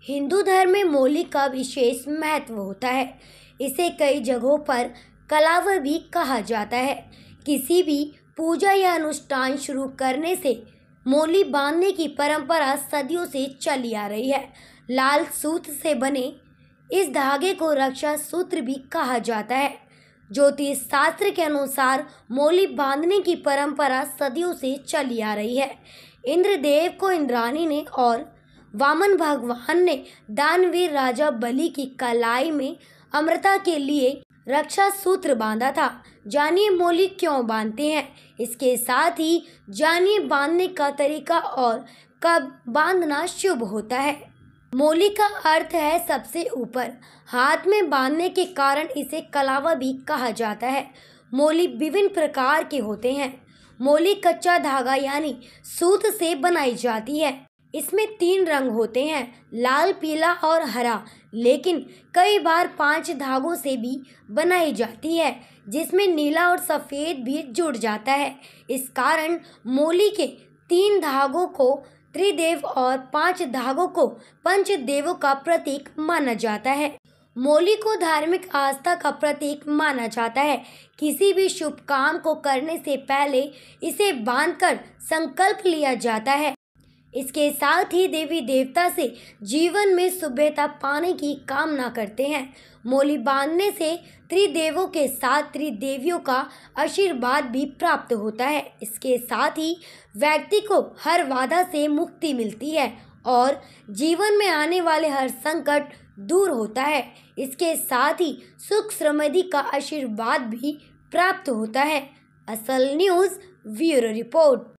हिंदू धर्म में मोली का विशेष महत्व होता है इसे कई जगहों पर कलाव भी कहा जाता है किसी भी पूजा या अनुष्ठान शुरू करने से मोली बांधने की परंपरा सदियों से चली आ रही है लाल सूत से बने इस धागे को रक्षा सूत्र भी कहा जाता है ज्योतिष शास्त्र के अनुसार मोली बांधने की परंपरा सदियों से चली आ रही है इंद्रदेव को इंद्राणी ने और वामन भगवान ने दानवीर राजा बलि की कलाई में अमृता के लिए रक्षा सूत्र बांधा था जानिए मोली क्यों बांधते हैं इसके साथ ही जानिए बांधने का तरीका और कब बांधना शुभ होता है मोली का अर्थ है सबसे ऊपर हाथ में बांधने के कारण इसे कलावा भी कहा जाता है मोली विभिन्न प्रकार के होते हैं मोली कच्चा धागा यानी सूत से बनाई जाती है इसमें तीन रंग होते हैं लाल पीला और हरा लेकिन कई बार पांच धागों से भी बनाई जाती है जिसमें नीला और सफ़ेद भी जुड़ जाता है इस कारण मोली के तीन धागों को त्रिदेव और पांच धागों को पंच देवों का प्रतीक माना जाता है मोली को धार्मिक आस्था का प्रतीक माना जाता है किसी भी शुभ काम को करने से पहले इसे बांधकर संकल्प लिया जाता है इसके साथ ही देवी देवता से जीवन में शुभ्यता पाने की कामना करते हैं मोली बांधने से त्रिदेवों के साथ त्रिदेवियों का आशीर्वाद भी प्राप्त होता है इसके साथ ही व्यक्ति को हर वादा से मुक्ति मिलती है और जीवन में आने वाले हर संकट दूर होता है इसके साथ ही सुख समृद्धि का आशीर्वाद भी प्राप्त होता है असल न्यूज़ ब्यूरो रिपोर्ट